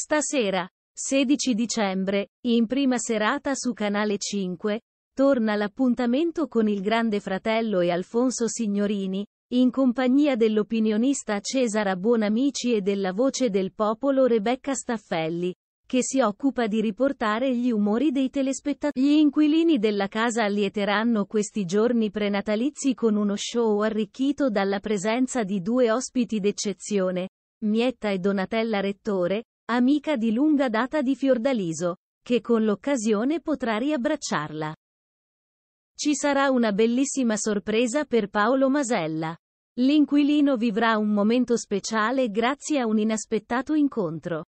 Stasera, 16 dicembre, in prima serata su Canale 5, torna l'appuntamento con il Grande Fratello e Alfonso Signorini, in compagnia dell'opinionista Cesara Buonamici e della voce del popolo Rebecca Staffelli, che si occupa di riportare gli umori dei telespettatori. Gli inquilini della casa allieteranno questi giorni prenatalizi con uno show arricchito dalla presenza di due ospiti d'eccezione, Mietta e Donatella Rettore, amica di lunga data di Fiordaliso, che con l'occasione potrà riabbracciarla. Ci sarà una bellissima sorpresa per Paolo Masella. L'inquilino vivrà un momento speciale grazie a un inaspettato incontro.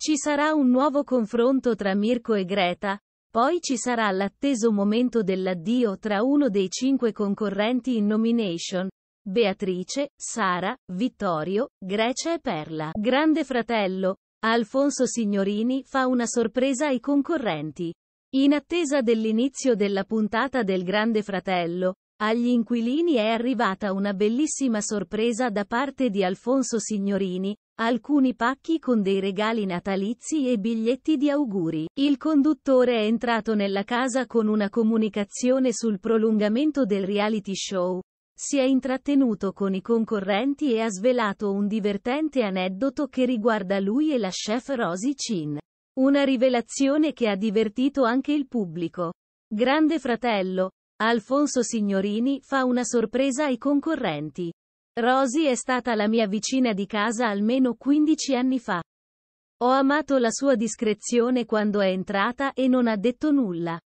Ci sarà un nuovo confronto tra Mirko e Greta, poi ci sarà l'atteso momento dell'addio tra uno dei cinque concorrenti in nomination, Beatrice, Sara, Vittorio, Grecia e Perla. Grande fratello, Alfonso Signorini fa una sorpresa ai concorrenti. In attesa dell'inizio della puntata del Grande Fratello, agli inquilini è arrivata una bellissima sorpresa da parte di Alfonso Signorini, alcuni pacchi con dei regali natalizi e biglietti di auguri. Il conduttore è entrato nella casa con una comunicazione sul prolungamento del reality show, si è intrattenuto con i concorrenti e ha svelato un divertente aneddoto che riguarda lui e la chef Rosy Chin. Una rivelazione che ha divertito anche il pubblico. Grande fratello, Alfonso Signorini fa una sorpresa ai concorrenti. Rosy è stata la mia vicina di casa almeno 15 anni fa. Ho amato la sua discrezione quando è entrata e non ha detto nulla.